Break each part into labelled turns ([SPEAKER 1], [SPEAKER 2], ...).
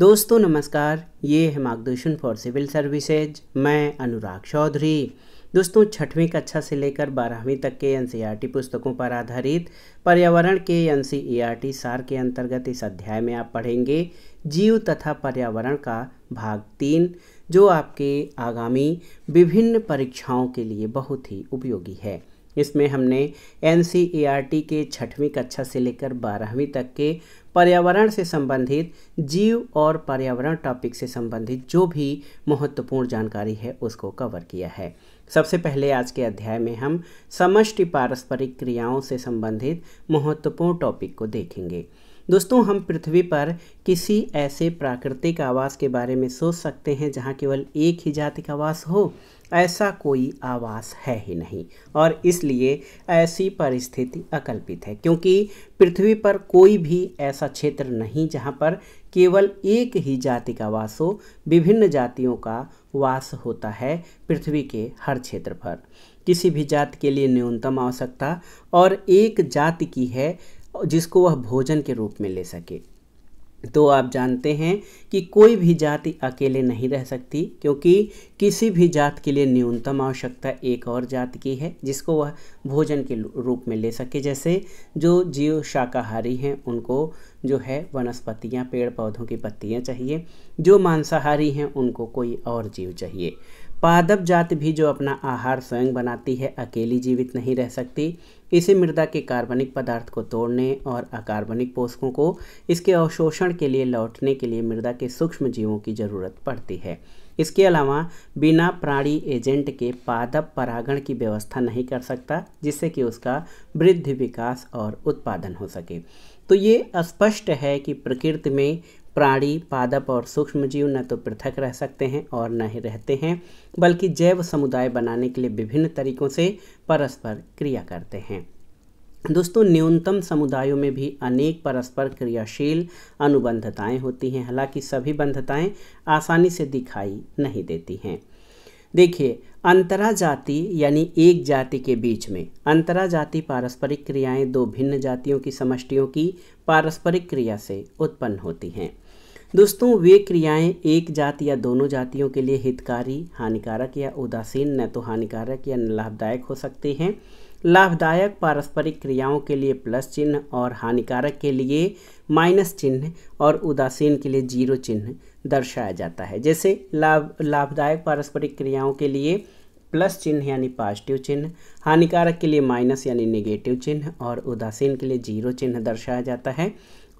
[SPEAKER 1] दोस्तों नमस्कार ये है मार्गदर्शन फॉर सिविल सर्विसेज मैं अनुराग चौधरी दोस्तों छठवीं कक्षा से लेकर बारहवीं तक के एनसीईआरटी पुस्तकों पर आधारित पर्यावरण के एनसीईआरटी सार के अंतर्गत इस अध्याय में आप पढ़ेंगे जीव तथा पर्यावरण का भाग तीन जो आपके आगामी विभिन्न परीक्षाओं के लिए बहुत ही उपयोगी है इसमें हमने एन के छठवीं कक्षा से लेकर बारहवीं तक के पर्यावरण से संबंधित जीव और पर्यावरण टॉपिक से संबंधित जो भी महत्वपूर्ण जानकारी है उसको कवर किया है सबसे पहले आज के अध्याय में हम समष्टि पारस्परिक क्रियाओं से संबंधित महत्वपूर्ण टॉपिक को देखेंगे दोस्तों हम पृथ्वी पर किसी ऐसे प्राकृतिक आवास के बारे में सोच सकते हैं जहाँ केवल एक ही जाति का वास हो ऐसा कोई आवास है ही नहीं और इसलिए ऐसी परिस्थिति अकल्पित है क्योंकि पृथ्वी पर कोई भी ऐसा क्षेत्र नहीं जहाँ पर केवल एक ही जाति का वास हो विभिन्न जातियों का वास होता है पृथ्वी के हर क्षेत्र पर किसी भी जाति के लिए न्यूनतम आवश्यकता और एक जाति की है जिसको वह भोजन के रूप में ले सके तो आप जानते हैं कि कोई भी जाति अकेले नहीं रह सकती क्योंकि किसी भी जात के लिए न्यूनतम आवश्यकता एक और जात की है जिसको वह भोजन के रूप में ले सके जैसे जो जीव शाकाहारी हैं उनको जो है वनस्पतियाँ पेड़ पौधों की पत्तियाँ चाहिए जो मांसाहारी हैं उनको कोई और जीव चाहिए पादप जाति भी जो अपना आहार स्वयं बनाती है अकेली जीवित नहीं रह सकती इसे मृदा के कार्बनिक पदार्थ को तोड़ने और अकार्बनिक पोषकों को इसके अवशोषण के लिए लौटने के लिए मृदा के सूक्ष्म जीवों की जरूरत पड़ती है इसके अलावा बिना प्राणी एजेंट के पादप परागण की व्यवस्था नहीं कर सकता जिससे कि उसका वृद्धि विकास और उत्पादन हो सके तो ये स्पष्ट है कि प्रकृति में प्राणी पादप और सूक्ष्म जीव न तो पृथक रह सकते हैं और न ही रहते हैं बल्कि जैव समुदाय बनाने के लिए विभिन्न तरीकों से परस्पर क्रिया करते हैं दोस्तों न्यूनतम समुदायों में भी अनेक परस्पर क्रियाशील अनुबंधताएं होती हैं हालांकि सभी बंधताएं आसानी से दिखाई नहीं देती हैं देखिए अंतरा जाति यानी एक जाति के बीच में अंतरा जाति पारस्परिक क्रियाएं दो भिन्न जातियों की समष्टियों की पारस्परिक क्रिया से उत्पन्न होती हैं दोस्तों वे क्रियाएं एक जाति या दोनों जातियों के लिए हितकारी हानिकारक या उदासीन न तो हानिकारक या लाभदायक हो सकते हैं लाभदायक पारस्परिक क्रियाओं के लिए प्लस चिन्ह और हानिकारक के लिए माइनस चिन्ह और उदासीन के लिए जीरो चिन्ह दर्शाया जाता है जैसे लाभ लाभदायक पारस्परिक क्रियाओं के लिए प्लस चिन्ह यानी पॉजिटिव चिन्ह हानिकारक के लिए माइनस यानी नेगेटिव चिन्ह और उदासीन के लिए जीरो चिन्ह दर्शाया जाता है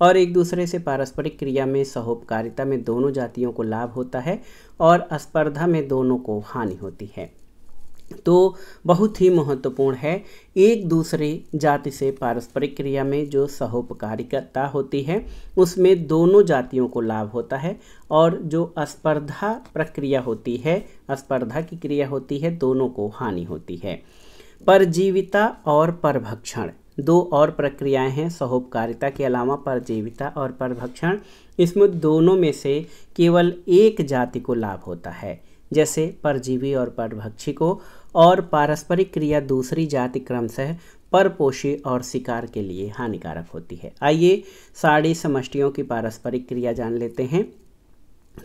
[SPEAKER 1] और एक दूसरे से पारस्परिक क्रिया में सहोपकारिता में दोनों जातियों को लाभ होता है और स्पर्धा में दोनों को हानि होती है तो बहुत ही महत्वपूर्ण है एक दूसरे जाति से पारस्परिक क्रिया में जो सहोपकारिकता होती है उसमें दोनों जातियों को लाभ होता है और जो स्पर्धा प्रक्रिया होती है स्पर्धा की क्रिया होती है दोनों को हानि होती है परजीविता और परभक्षण दो और प्रक्रियाएं हैं सहोपकारिता के अलावा परजीविता और परभक्षण इसमें दोनों में से केवल एक जाति को लाभ होता है जैसे परजीवी और परभक्षी को और पारस्परिक क्रिया दूसरी जाति क्रमशः परपोषी और शिकार के लिए हानिकारक होती है आइए साड़ी समष्टियों की पारस्परिक क्रिया जान लेते हैं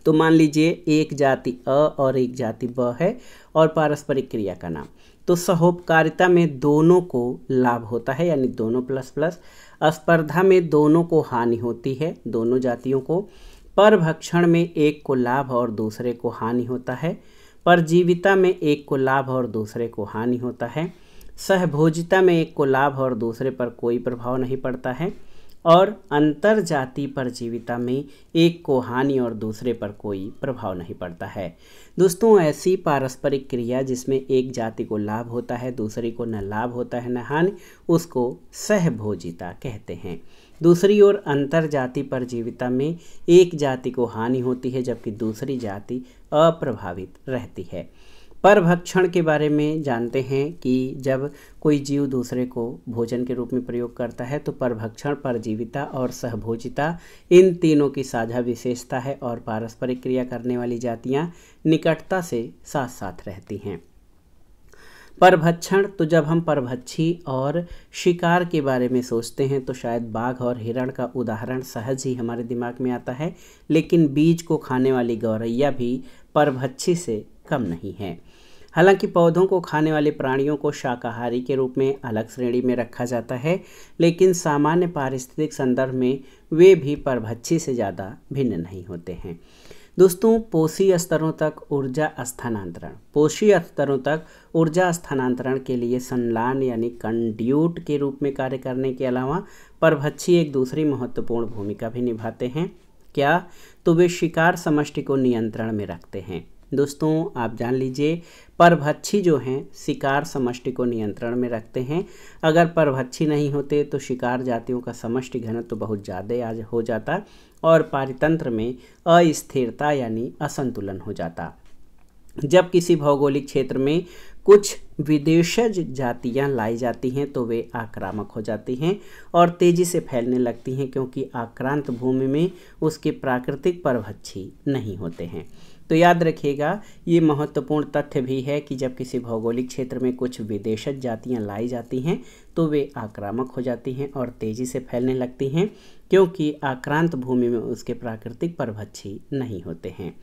[SPEAKER 1] तो मान लीजिए एक जाति अ और एक जाति ब है और पारस्परिक क्रिया का नाम तो सहोपकारिता में दोनों को लाभ होता है यानी दोनों प्लस प्लस स्पर्धा में दोनों को हानि होती है दोनों जातियों को परभक्षण में एक को लाभ और दूसरे को हानि होता है परजीविता में एक को लाभ और दूसरे को हानि होता है सहभोजिता में एक को लाभ और दूसरे पर कोई प्रभाव नहीं पड़ता है और अंतर जाति परजीविता में एक को हानि और दूसरे पर कोई प्रभाव नहीं पड़ता है दोस्तों ऐसी पारस्परिक क्रिया जिसमें एक जाति को लाभ होता है दूसरे को न लाभ होता है न हानि उसको सहभोजिता कहते हैं दूसरी ओर अंतर जाति परजीविता में एक जाति को हानि होती है जबकि दूसरी जाति अप्रभावित रहती है परभक्षण के बारे में जानते हैं कि जब कोई जीव दूसरे को भोजन के रूप में प्रयोग करता है तो परभक्षण परजीविता और सहभोजिता इन तीनों की साझा विशेषता है और पारस्परिक क्रिया करने वाली जातियाँ निकटता से साथ साथ रहती हैं परभक्षण तो जब हम परभक्षी और शिकार के बारे में सोचते हैं तो शायद बाघ और हिरण का उदाहरण सहज ही हमारे दिमाग में आता है लेकिन बीज को खाने वाली गौरैया भी परभक्षी से कम नहीं है हालांकि पौधों को खाने वाले प्राणियों को शाकाहारी के रूप में अलग श्रेणी में रखा जाता है लेकिन सामान्य पारिस्थितिक संदर्भ में वे भी परभच्छी से ज़्यादा भिन्न नहीं होते हैं दोस्तों पोषी स्तरों तक ऊर्जा स्थानांतरण पोषी स्तरों तक ऊर्जा स्थानांतरण के लिए संलान यानी कंड्यूट के रूप में कार्य करने के अलावा परभच्छी एक दूसरी महत्वपूर्ण भूमिका भी निभाते हैं क्या तो वे शिकार समष्टि को नियंत्रण में रखते हैं दोस्तों आप जान लीजिए परभक्षी जो हैं शिकार समष्टि को नियंत्रण में रखते हैं अगर परभक्षी नहीं होते तो शिकार जातियों का समष्टि घनत्व तो बहुत ज़्यादा आज हो जाता और पारितंत्र में अस्थिरता यानी असंतुलन हो जाता जब किसी भौगोलिक क्षेत्र में कुछ विदेशज जातियां लाई जाती हैं तो वे आक्रामक हो जाती हैं और तेज़ी से फैलने लगती हैं क्योंकि आक्रांत भूमि में उसके प्राकृतिक परभक्षी नहीं होते हैं तो याद रखिएगा ये महत्वपूर्ण तथ्य भी है कि जब किसी भौगोलिक क्षेत्र में कुछ विदेशज जातियाँ लाई जाती हैं तो वे आक्रामक हो जाती हैं और तेज़ी से फैलने लगती हैं क्योंकि आक्रांत भूमि में उसके प्राकृतिक परभक्षी नहीं होते हैं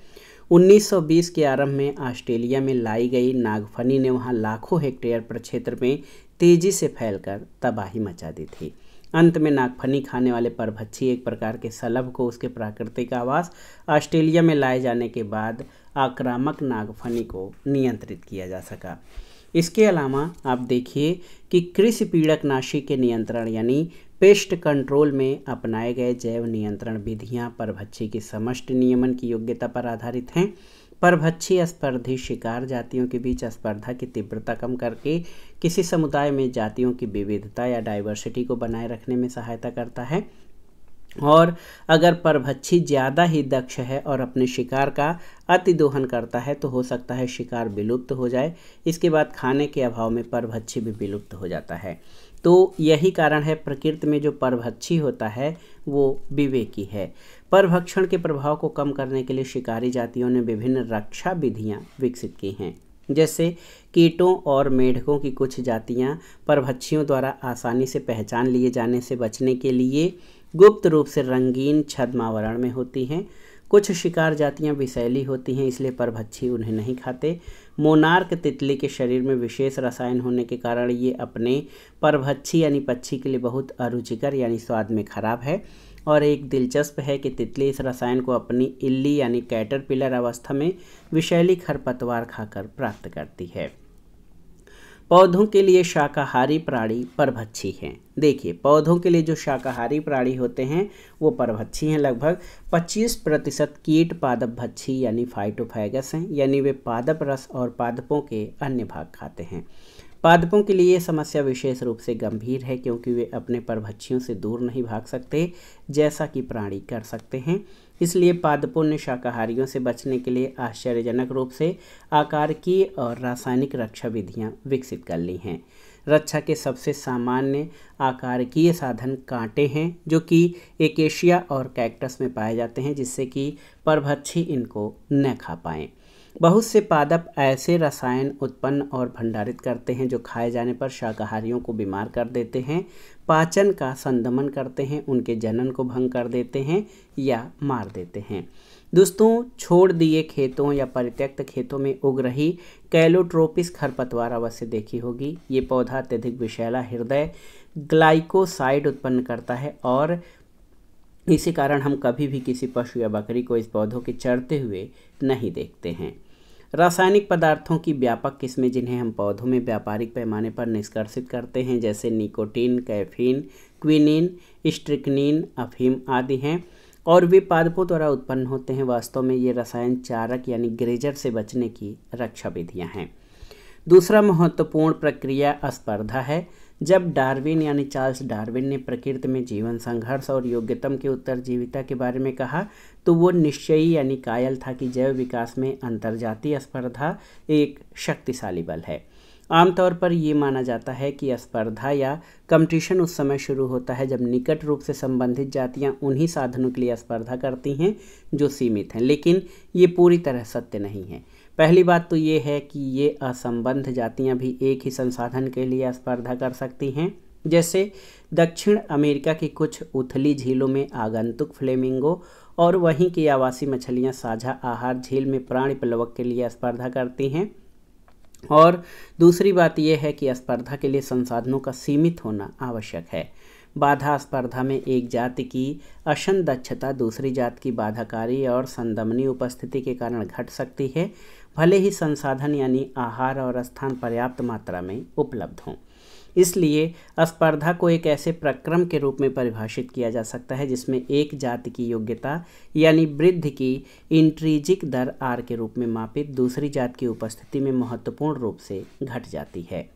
[SPEAKER 1] 1920 के आरंभ में ऑस्ट्रेलिया में लाई गई नागफनी ने वहाँ लाखों हेक्टेयर पर क्षेत्र में तेज़ी से फैलकर तबाही मचा दी थी अंत में नागफनी खाने वाले परभच्छी एक प्रकार के सलभ को उसके प्राकृतिक आवास ऑस्ट्रेलिया में लाए जाने के बाद आक्रामक नागफनी को नियंत्रित किया जा सका इसके अलावा आप देखिए कि कृषि पीड़क नाशी के नियंत्रण यानी पेस्ट कंट्रोल में अपनाए गए जैव नियंत्रण विधियां परभच्छी की समष्टि नियमन की योग्यता पर आधारित हैं परभक्षी स्पर्धी शिकार जातियों के बीच स्पर्धा की तीव्रता कम करके किसी समुदाय में जातियों की विविधता या डाइवर्सिटी को बनाए रखने में सहायता करता है और अगर परभक्षी ज़्यादा ही दक्ष है और अपने शिकार का अति दोहन करता है तो हो सकता है शिकार विलुप्त हो जाए इसके बाद खाने के अभाव में परभक्षी भी विलुप्त हो जाता है तो यही कारण है प्रकृति में जो परभक्षी होता है वो विवेकी है परभक्षण के प्रभाव को कम करने के लिए शिकारी जातियों ने विभिन्न रक्षा विधियाँ विकसित की हैं जैसे कीटों और मेढकों की कुछ जातियाँ परभक्षियों द्वारा आसानी से पहचान लिए जाने से बचने के लिए गुप्त रूप से रंगीन छदमावरण में होती हैं कुछ शिकार जातियाँ विषैली होती हैं इसलिए परभक्षी उन्हें नहीं खाते मोनार्क तितली के शरीर में विशेष रसायन होने के कारण ये अपने परभच्छी यानी पक्षी के लिए बहुत अरुचिकर यानी स्वाद में खराब है और एक दिलचस्प है कि तितली इस रसायन को अपनी इल्ली यानी कैटरपिलर अवस्था में विषैली खरपतवार खाकर प्राप्त करती है पौधों के लिए शाकाहारी प्राणी परभक्षी हैं देखिए पौधों के लिए जो शाकाहारी प्राणी होते हैं वो परभक्षी हैं लगभग 25 प्रतिशत कीट पादप भक्षी यानी फाइटोफैगस हैं यानी वे पादप रस और पादपों के अन्य भाग खाते हैं पादपों के लिए ये समस्या विशेष रूप से गंभीर है क्योंकि वे अपने परभक्षियों से दूर नहीं भाग सकते जैसा कि प्राणी कर सकते हैं इसलिए पादपों ने शाकाहारियों से बचने के लिए आश्चर्यजनक रूप से आकार की और रासायनिक रक्षा विधियाँ विकसित कर ली हैं रक्षा के सबसे सामान्य आकार की ये साधन कांटे हैं जो कि एकेशिया और कैक्टस में पाए जाते हैं जिससे कि परभक्षी इनको न खा पाएँ बहुत से पादप ऐसे रसायन उत्पन्न और भंडारित करते हैं जो खाए जाने पर शाकाहारियों को बीमार कर देते हैं पाचन का संदमन करते हैं उनके जनन को भंग कर देते हैं या मार देते हैं दोस्तों छोड़ दिए खेतों या परित्यक्त खेतों में उग रही कैलोट्रोपिस खरपतवार अवश्य देखी होगी ये पौधा अत्यधिक विषैला हृदय ग्लाइकोसाइड उत्पन्न करता है और इसी कारण हम कभी भी किसी पशु या बकरी को इस पौधों के चढ़ते हुए नहीं देखते हैं रासायनिक पदार्थों की व्यापक किस्में जिन्हें हम पौधों में व्यापारिक पैमाने पर निष्कर्षित करते हैं जैसे निकोटीन कैफीन क्विनिन स्ट्रिकनिन अफीम आदि हैं और वे पादपों द्वारा उत्पन्न होते हैं वास्तव में ये रसायन चारक यानी ग्रेजर से बचने की रक्षा विधियाँ हैं दूसरा महत्वपूर्ण प्रक्रिया स्पर्धा है जब डार्विन यानी चार्ल्स डार्विन ने प्रकृति में जीवन संघर्ष और योग्यतम के उत्तर जीविता के बारे में कहा तो वो निश्चयी यानी कायल था कि जैव विकास में अंतर्जातीय स्पर्धा एक शक्तिशाली बल है आमतौर पर ये माना जाता है कि स्पर्धा या कंपटीशन उस समय शुरू होता है जब निकट रूप से संबंधित जातियां उन्हीं साधनों के लिए स्पर्धा करती हैं जो सीमित हैं लेकिन ये पूरी तरह सत्य नहीं है पहली बात तो ये है कि ये असंबंध जातियां भी एक ही संसाधन के लिए स्पर्धा कर सकती हैं जैसे दक्षिण अमेरिका की कुछ उथली झीलों में आगंतुक फ्लेमिंगो और वहीं की आवासीय मछलियां साझा आहार झील में प्राणी प्लवक के लिए स्पर्धा करती हैं और दूसरी बात यह है कि स्पर्धा के लिए संसाधनों का सीमित होना आवश्यक है बाधा स्पर्धा में एक जाति की असन दक्षता दूसरी जात की बाधाकारी और संदमनी उपस्थिति के कारण घट सकती है भले ही संसाधन यानी आहार और स्थान पर्याप्त मात्रा में उपलब्ध हों इसलिए स्पर्धा को एक ऐसे प्रक्रम के रूप में परिभाषित किया जा सकता है जिसमें एक जाति की योग्यता यानी वृद्धि की इंट्रीजिक दर आर के रूप में मापित दूसरी जात की उपस्थिति में महत्वपूर्ण रूप से घट जाती है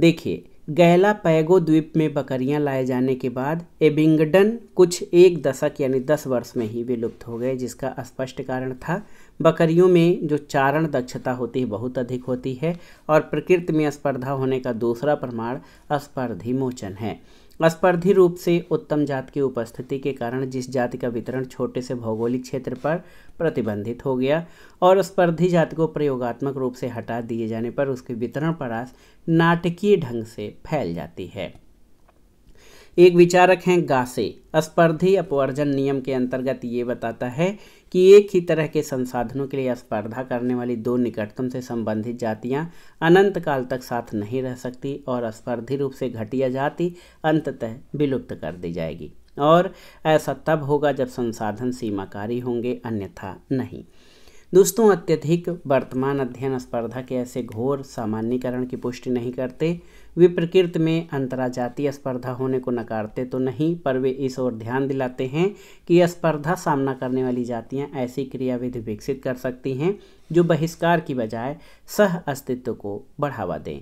[SPEAKER 1] देखिए गहला पैगो द्वीप में बकरियां लाए जाने के बाद एबिंगडन कुछ एक दशक यानी दस वर्ष में ही विलुप्त हो गए जिसका स्पष्ट कारण था बकरियों में जो चारण दक्षता होती है बहुत अधिक होती है और प्रकृति में स्पर्धा होने का दूसरा प्रमाण स्पर्धी मोचन है स्पर्धी रूप से उत्तम जात की उपस्थिति के कारण जिस जाति का वितरण छोटे से भौगोलिक क्षेत्र पर प्रतिबंधित हो गया और स्पर्धी जाति को प्रयोगात्मक रूप से हटा दिए जाने पर उसके वितरण परास नाटकीय ढंग से फैल जाती है एक विचारक हैं गासे स्पर्धी अपवर्जन नियम के अंतर्गत ये बताता है कि एक ही तरह के संसाधनों के लिए स्पर्धा करने वाली दो निकटतम से संबंधित जातियां अनंत काल तक साथ नहीं रह सकती और स्पर्धी रूप से घटिया जाति अंततः विलुप्त कर दी जाएगी और ऐसा तब होगा जब संसाधन सीमाकारी होंगे अन्यथा नहीं दोस्तों अत्यधिक वर्तमान अध्ययन स्पर्धा के ऐसे घोर सामान्यकरण की पुष्टि नहीं करते वे प्रकृति में अंतराजातीय स्पर्धा होने को नकारते तो नहीं पर वे इस ओर ध्यान दिलाते हैं कि स्पर्धा सामना करने वाली जातियां ऐसी क्रियाविधि विकसित कर सकती हैं जो बहिष्कार की बजाय सह अस्तित्व को बढ़ावा दें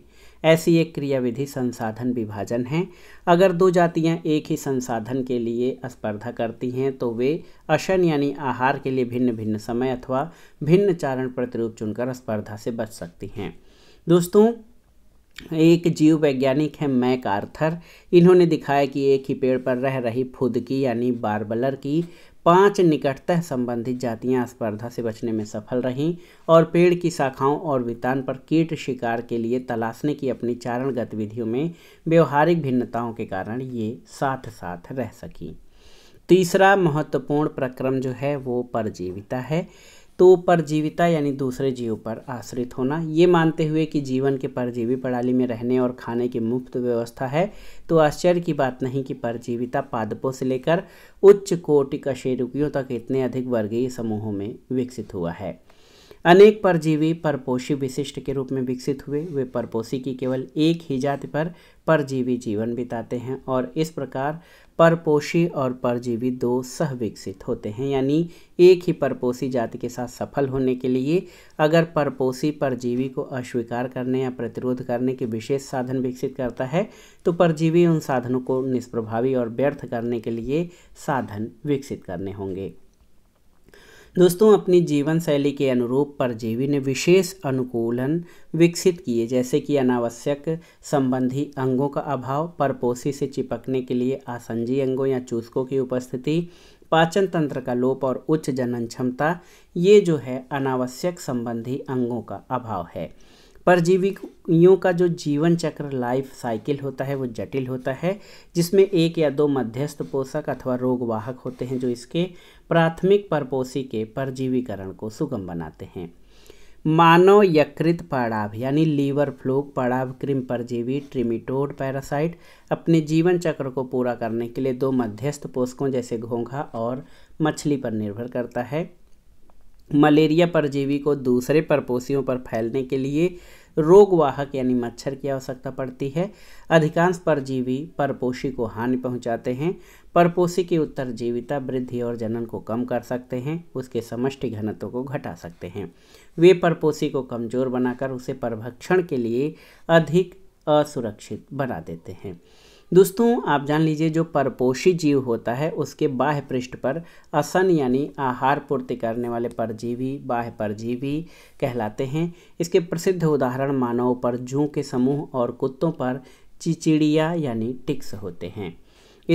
[SPEAKER 1] ऐसी एक क्रियाविधि संसाधन विभाजन है अगर दो जातियां एक ही संसाधन के लिए स्पर्धा करती हैं तो वे अशन यानी आहार के लिए भिन्न भिन्न समय अथवा भिन्न चारण प्रतिरूप चुनकर स्पर्धा से बच सकती हैं दोस्तों एक जीव वैज्ञानिक है मैक आर्थर इन्होंने दिखाया कि एक ही पेड़ पर रह रही फुद की यानी बारबलर की पांच निकटतः संबंधित जातियां स्पर्धा से बचने में सफल रहीं और पेड़ की शाखाओं और वितान पर कीट शिकार के लिए तलाशने की अपनी चारण गतिविधियों में व्यवहारिक भिन्नताओं के कारण ये साथ साथ रह सकी तीसरा महत्वपूर्ण प्रक्रम जो है वो परजीविता है तो परजीविता यानी दूसरे जीव पर आश्रित होना ये मानते हुए कि जीवन के परजीवी प्रणाली में रहने और खाने की मुफ्त व्यवस्था है तो आश्चर्य की बात नहीं कि परजीविता पादपों से लेकर उच्च कोटि कशेरुकियों तक इतने अधिक वर्गीय समूहों में विकसित हुआ है अनेक परजीवी परपोषी विशिष्ट के रूप में विकसित हुए वे परपोषी की केवल एक ही जाति पर परजीवी जीवन बिताते हैं और इस प्रकार परपोषी और परजीवी दो सह विकसित होते हैं यानी एक ही परपोषी जाति के साथ सफल होने के लिए अगर परपोषी परजीवी को अस्वीकार करने या प्रतिरोध करने के विशेष साधन विकसित करता है तो परजीवी उन साधनों को निष्प्रभावी और व्यर्थ करने के लिए साधन विकसित करने होंगे दोस्तों अपनी जीवन शैली के अनुरूप परजीवी ने विशेष अनुकूलन विकसित किए जैसे कि अनावश्यक संबंधी अंगों का अभाव परपोसी से चिपकने के लिए आसंजी अंगों या चूसकों की उपस्थिति पाचन तंत्र का लोप और उच्च जनन क्षमता ये जो है अनावश्यक संबंधी अंगों का अभाव है परजीवियों का जो जीवन चक्र लाइफ साइकिल होता है वो जटिल होता है जिसमें एक या दो मध्यस्थ पोषक अथवा रोगवाहक होते हैं जो इसके प्राथमिक परपोषी के परजीवीकरण को सुगम बनाते हैं मानव यकृत पड़ाव यानी लीवर फ्लूक पड़ाव क्रिम परजीवी ट्रिमिटोड पैरासाइट अपने जीवन चक्र को पूरा करने के लिए दो मध्यस्थ पोषकों जैसे घोंघा और मछली पर निर्भर करता है मलेरिया परजीवी को दूसरे परपोसियों पर फैलने के लिए रोगवाहक यानी मच्छर की आवश्यकता पड़ती है अधिकांश परजीवी परपोशी को हानि पहुंचाते हैं परपोषी की उत्तर जीविता वृद्धि और जनन को कम कर सकते हैं उसके समष्टि घनत्व को घटा सकते हैं वे परपोषी को कमजोर बनाकर उसे परभक्षण के लिए अधिक असुरक्षित बना देते हैं दोस्तों आप जान लीजिए जो परपोषी जीव होता है उसके बाह्य पृष्ठ पर असन यानी आहार पूर्ति करने वाले परजीवी बाह्य परजीवी कहलाते हैं इसके प्रसिद्ध उदाहरण मानव पर जू के समूह और कुत्तों पर चिचिड़िया यानी टिक्स होते हैं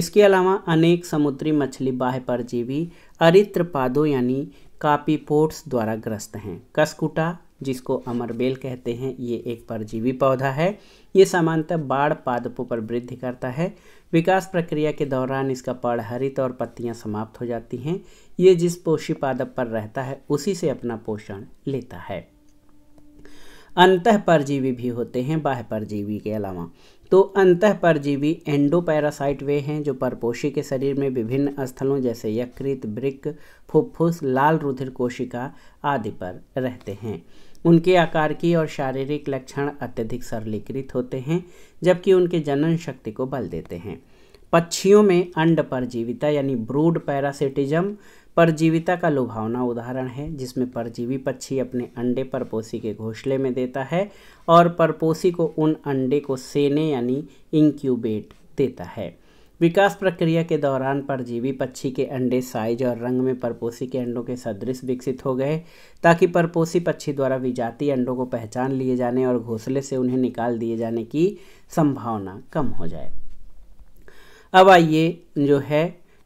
[SPEAKER 1] इसके अलावा अनेक समुद्री मछली बाह्य परजीवी अरित्र पादों यानी कापीपोट्स द्वारा ग्रस्त हैं कसकुटा जिसको अमरबेल कहते हैं ये एक परजीवी पौधा है ये सामान्यतः बाढ़ पादपों पर वृद्धि करता है विकास प्रक्रिया के दौरान इसका पड़ हरित और पत्तियां समाप्त हो जाती हैं ये जिस पोषी पादप पर रहता है उसी से अपना पोषण लेता है अंत परजीवी भी होते हैं बाह्य परजीवी के अलावा तो अंत परजीवी एंडोपैरासाइट वे हैं जो परपोषी के शरीर में विभिन्न स्थलों जैसे यकृत ब्रिक फुफ्फुस लाल रुधिर कोशिका आदि पर रहते हैं उनके आकार की और शारीरिक लक्षण अत्यधिक सरलीकृत होते हैं जबकि उनके जनन शक्ति को बल देते हैं पक्षियों में अंड परजीविता यानी ब्रूड पैरासिटिज्म परजीविता का लुभावना उदाहरण है जिसमें परजीवी पक्षी अपने अंडे परपोसी के घोंसले में देता है और परपोसी को उन अंडे को सेने यानी इंक्यूबेट देता है विकास प्रक्रिया के दौरान परजीवी पक्षी के अंडे साइज और रंग में परपोसी के अंडों के सदृश विकसित हो गए ताकि परपोसी पक्षी द्वारा विजाती अंडों को पहचान लिए जाने और घोंसले से उन्हें निकाल दिए जाने की संभावना कम हो जाए अब आइए जो है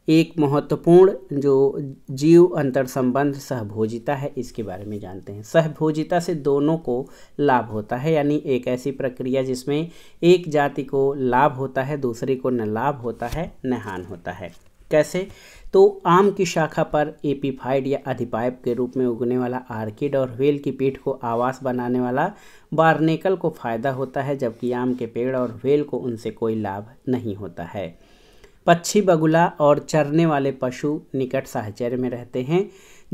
[SPEAKER 1] एक महत्वपूर्ण जो जीव अंतर संबंध सहभोजिता है इसके बारे में जानते हैं सहभोजिता से दोनों को लाभ होता है यानी एक ऐसी प्रक्रिया जिसमें एक जाति को लाभ होता है दूसरे को न लाभ होता है न हान होता है कैसे तो आम की शाखा पर एपीफाइड या अधिपाइप के रूप में उगने वाला आर्किड और व्हेल की पीठ को आवास बनाने वाला बारनेकल को फायदा होता है जबकि आम के पेड़ और व्हेल को उनसे कोई लाभ नहीं होता है पक्षी बगुला और चरने वाले पशु निकट साहचर्य में रहते हैं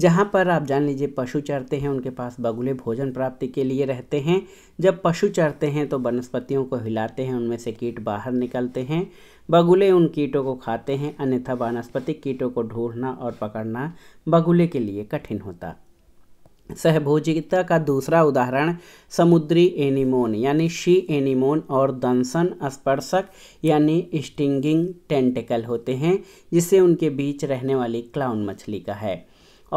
[SPEAKER 1] जहाँ पर आप जान लीजिए पशु चरते हैं उनके पास बगुले भोजन प्राप्ति के लिए रहते हैं जब पशु चरते हैं तो वनस्पतियों को हिलाते हैं उनमें से कीट बाहर निकलते हैं बगुले उन कीटों को खाते हैं अन्यथा वनस्पतिक कीटों को ढूंढना और पकड़ना बगुले के लिए कठिन होता सहभोजिता का दूसरा उदाहरण समुद्री एनिमोन यानी शी एनिमोन और दंसन स्पर्शक यानी स्टिंगिंग टेंटिकल होते हैं जिससे उनके बीच रहने वाली क्लाउन मछली का है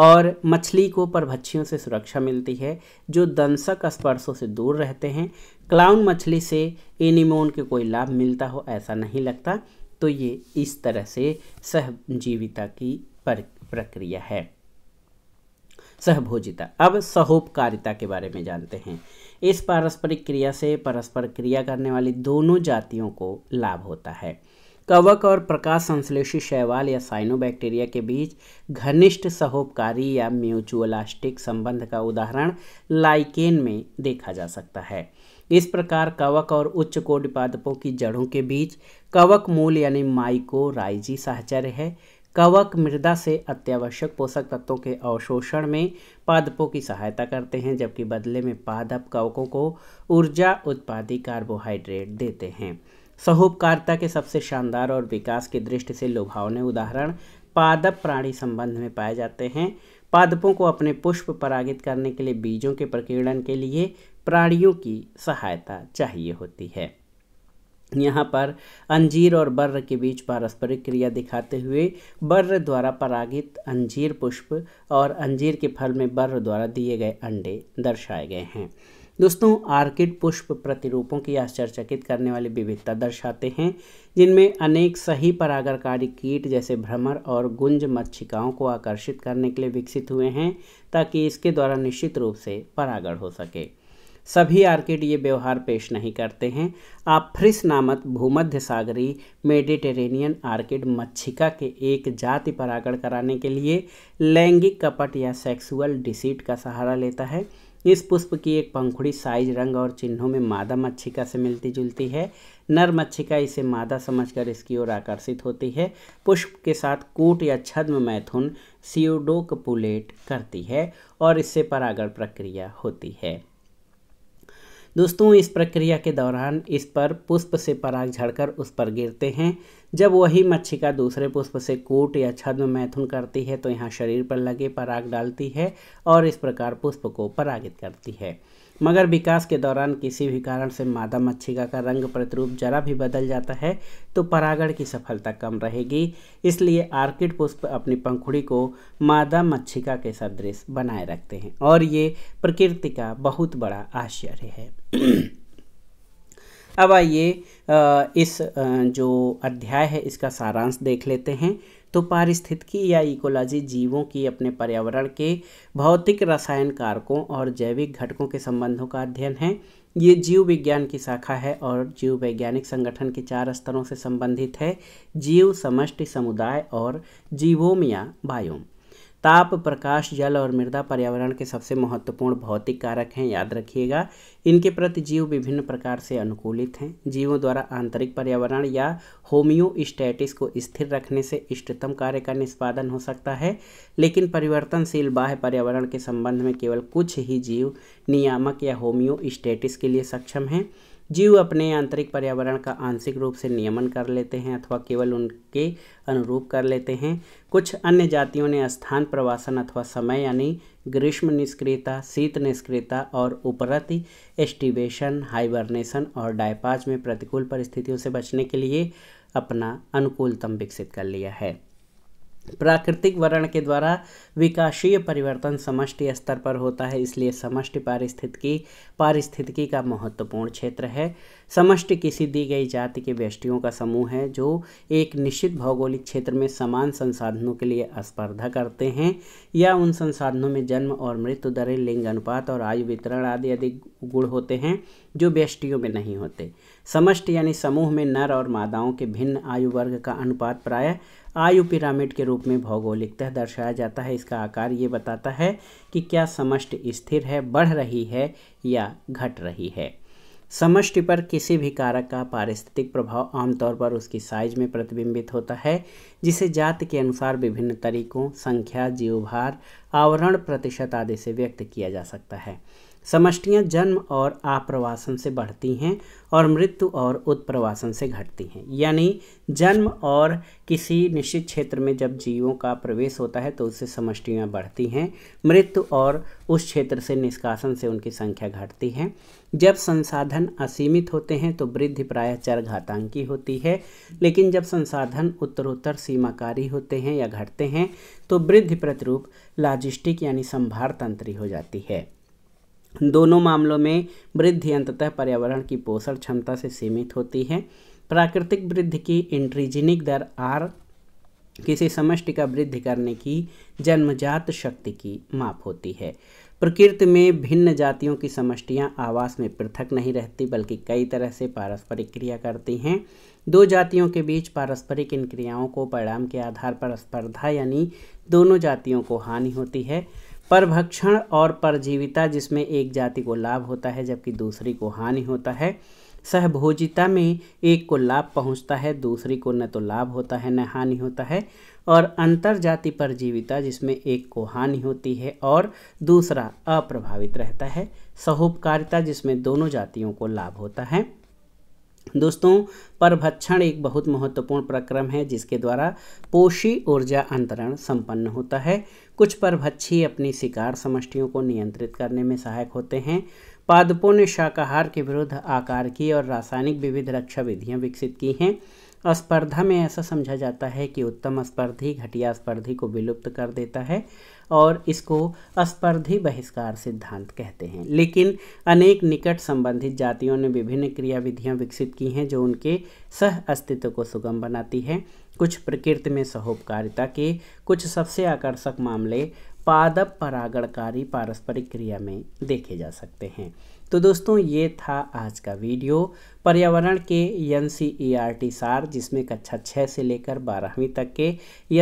[SPEAKER 1] और मछली को परभच्छियों से सुरक्षा मिलती है जो दंसक स्पर्शों से दूर रहते हैं क्लाउन मछली से एनिमोन के कोई लाभ मिलता हो ऐसा नहीं लगता तो ये इस तरह से सहजीविता की प्रक्रिया है सहभोजिता अब सहोपकारिता के बारे में जानते हैं इस पारस्परिक क्रिया से परस्पर क्रिया करने वाली दोनों जातियों को लाभ होता है कवक और प्रकाश संश्लेषी शैवाल या साइनोबैक्टीरिया के बीच घनिष्ठ सहोपकारी या म्यूचुअलास्टिक संबंध का उदाहरण लाइकेन में देखा जा सकता है इस प्रकार कवक और उच्च कोटिपादपों की जड़ों के बीच कवक मूल यानी माइको राइजी साहचर्य है कवक मृदा से अत्यावश्यक पोषक तत्वों के अवशोषण में पादपों की सहायता करते हैं जबकि बदले में पादप कवकों को ऊर्जा उत्पादी कार्बोहाइड्रेट देते हैं सहूपकारिता के सबसे शानदार और विकास की दृष्टि से लुभावने उदाहरण पादप प्राणी संबंध में पाए जाते हैं पादपों को अपने पुष्प परागित करने के लिए बीजों के प्रकीर्णन के लिए प्राणियों की सहायता चाहिए होती है यहाँ पर अंजीर और बर्र के बीच पारस्परिक क्रिया दिखाते हुए बर्र द्वारा परागित अंजीर पुष्प और अंजीर के फल में बर्र द्वारा दिए गए अंडे दर्शाए गए हैं दोस्तों आर्किड पुष्प प्रतिरूपों की आश्चर्यचकित करने वाली विविधता दर्शाते हैं जिनमें अनेक सही परागरकारी कीट जैसे भ्रमर और गुंज मच्छिकाओं को आकर्षित करने के लिए विकसित हुए हैं ताकि इसके द्वारा निश्चित रूप से परागण हो सके सभी आर्किड ये व्यवहार पेश नहीं करते हैं आप फ्रिस नामक भूमध्य सागरी मेडिटेरेनियन आर्किड मच्छिका के एक जाति परागण कराने के लिए लैंगिक कपट या सेक्सुअल डिसीट का सहारा लेता है इस पुष्प की एक पंखुड़ी साइज रंग और चिन्हों में मादा मच्छिका से मिलती जुलती है नर मच्छिका इसे मादा समझकर इसकी ओर आकर्षित होती है पुष्प के साथ कूट या छद्म मैथुन सियोडोकपुलेट करती है और इससे परागण प्रक्रिया होती है दोस्तों इस प्रक्रिया के दौरान इस पर पुष्प से पराग झड़कर उस पर गिरते हैं जब वही मच्छी का दूसरे पुष्प से कूट या छद्म मैथुन करती है तो यहाँ शरीर पर लगे पराग डालती है और इस प्रकार पुष्प को परागित करती है मगर विकास के दौरान किसी भी कारण से मादा मच्छिका का रंग प्रतिरूप जरा भी बदल जाता है तो परागण की सफलता कम रहेगी इसलिए आर्किड पुष्प अपनी पंखुड़ी को मादा मच्छिका के सदृश बनाए रखते हैं और ये प्रकृति का बहुत बड़ा आश्चर्य है अब आइए इस जो अध्याय है इसका सारांश देख लेते हैं तो पारिस्थितिकी या इकोलॉजी जीवों की अपने पर्यावरण के भौतिक रसायन कारकों और जैविक घटकों के संबंधों का अध्ययन है ये जीव विज्ञान की शाखा है और जीव वैज्ञानिक संगठन के चार स्तरों से संबंधित है जीव समष्टि समुदाय और जीवोमिया बायोम ताप प्रकाश जल और मृदा पर्यावरण के सबसे महत्वपूर्ण भौतिक कारक हैं याद रखिएगा इनके प्रति जीव विभिन्न प्रकार से अनुकूलित हैं जीवों द्वारा आंतरिक पर्यावरण या होम्योस्टैटिस को स्थिर रखने से इष्टतम कार्य का निष्पादन हो सकता है लेकिन परिवर्तनशील बाह्य पर्यावरण के संबंध में केवल कुछ ही जीव नियामक या होम्योस्टैटिस के लिए सक्षम हैं जीव अपने आंतरिक पर्यावरण का आंशिक रूप से नियमन कर लेते हैं अथवा केवल उनके अनुरूप कर लेते हैं कुछ अन्य जातियों ने स्थान प्रवासन अथवा समय यानी ग्रीष्म निष्क्रियता शीत निष्क्रियता और उपरति एस्टिवेशन हाइबरनेशन और डायपाज में प्रतिकूल परिस्थितियों से बचने के लिए अपना अनुकूलतम विकसित कर लिया है प्राकृतिक वर्ण के द्वारा विकासीय परिवर्तन समष्टि स्तर पर होता है इसलिए समष्टि पारिस्थितिकी पारिस्थितिकी का महत्वपूर्ण क्षेत्र है समष्टि किसी दी गई जाति के व्यष्टियों का समूह है जो एक निश्चित भौगोलिक क्षेत्र में समान संसाधनों के लिए स्पर्धा करते हैं या उन संसाधनों में जन्म और मृत्यु दरें लिंग अनुपात और आयु वितरण आदि अधिक गुण होते हैं जो व्यष्टियों में नहीं होते समष्टि यानी समूह में नर और मादाओं के भिन्न आयु वर्ग का अनुपात प्रायः आयु पिरामिड के रूप में भौगोलिकतः दर्शाया जाता है इसका आकार ये बताता है कि क्या समष्टि स्थिर है बढ़ रही है या घट रही है समष्टि पर किसी भी कारक का पारिस्थितिक प्रभाव आमतौर पर उसकी साइज में प्रतिबिंबित होता है जिसे जात के अनुसार विभिन्न तरीकों संख्या जीवभार आवरण प्रतिशत आदि से व्यक्त किया जा सकता है समष्टियाँ जन्म और आप्रवासन से बढ़ती हैं और मृत्यु और उत्प्रवासन से घटती हैं यानी जन्म और किसी निश्चित क्षेत्र में जब जीवों का प्रवेश होता है तो उससे समष्टियाँ बढ़ती हैं मृत्यु और उस क्षेत्र से निष्कासन से उनकी संख्या घटती है जब संसाधन असीमित होते हैं तो वृद्धि प्रायः घातांकी होती है लेकिन जब संसाधन उत्तरोत्तर सीमाकारी होते हैं या घटते हैं तो वृद्धि प्रतिरूप लाजिस्टिक यानी संभार तंत्री हो जाती है दोनों मामलों में वृद्धि अंततः पर्यावरण की पोषण क्षमता से सीमित होती है प्राकृतिक वृद्धि की इंट्रीजिनिक दर आर किसी समष्टि का वृद्धि करने की जन्मजात शक्ति की माप होती है प्रकृति में भिन्न जातियों की समष्टियाँ आवास में पृथक नहीं रहती बल्कि कई तरह से पारस्परिक क्रिया करती हैं दो जातियों के बीच पारस्परिक इन क्रियाओं को परिणाम के आधार पर स्पर्धा यानी दोनों जातियों को हानि होती है परभक्षण और परजीविता जिसमें एक जाति को लाभ होता है जबकि दूसरी को हानि होता है सहभोजिता में एक को लाभ पहुंचता है दूसरी को न तो लाभ होता है न हानि होता है और अंतर जाति परजीविता जिसमें एक को हानि होती है और दूसरा अप्रभावित रहता है सहोपकारिता जिसमें दोनों जातियों को लाभ होता है दोस्तों परभक्षण एक बहुत महत्वपूर्ण प्रक्रम है जिसके द्वारा पोषी ऊर्जा अंतरण संपन्न होता है कुछ परभक्षी अपनी शिकार समष्टियों को नियंत्रित करने में सहायक होते हैं पादपों ने शाकाहार के विरुद्ध आकार की और रासायनिक विविध रक्षा विधियां विकसित की हैं स्पर्धा में ऐसा समझा जाता है कि उत्तम स्पर्धी घटिया स्पर्धी को विलुप्त कर देता है और इसको स्पर्धी बहिष्कार सिद्धांत कहते हैं लेकिन अनेक निकट संबंधित जातियों ने विभिन्न क्रियाविधियाँ विकसित की हैं जो उनके सह अस्तित्व को सुगम बनाती है कुछ प्रकृति में सहोपकारिता के कुछ सबसे आकर्षक मामले पादप परागणकारी पारस्परिक क्रिया में देखे जा सकते हैं तो दोस्तों ये था आज का वीडियो पर्यावरण के N C E R T सार जिसमें कक्षा छः से लेकर बारहवीं तक के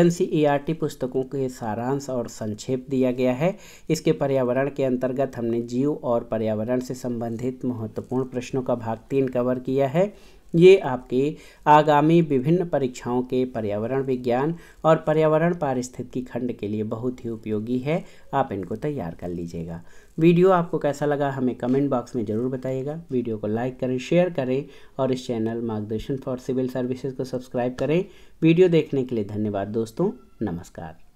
[SPEAKER 1] N C E R T पुस्तकों के सारांश और संक्षेप दिया गया है इसके पर्यावरण के अंतर्गत हमने जीव और पर्यावरण से संबंधित महत्वपूर्ण प्रश्नों का भाग तीन कवर किया है ये आपके आगामी विभिन्न परीक्षाओं के पर्यावरण विज्ञान और पर्यावरण पारिस्थितिकी खंड के लिए बहुत ही उपयोगी है आप इनको तैयार कर लीजिएगा वीडियो आपको कैसा लगा हमें कमेंट बॉक्स में ज़रूर बताइएगा वीडियो को लाइक करें शेयर करें और इस चैनल मार्गदर्शन फॉर सिविल सर्विसेज को सब्सक्राइब करें वीडियो देखने के लिए धन्यवाद दोस्तों नमस्कार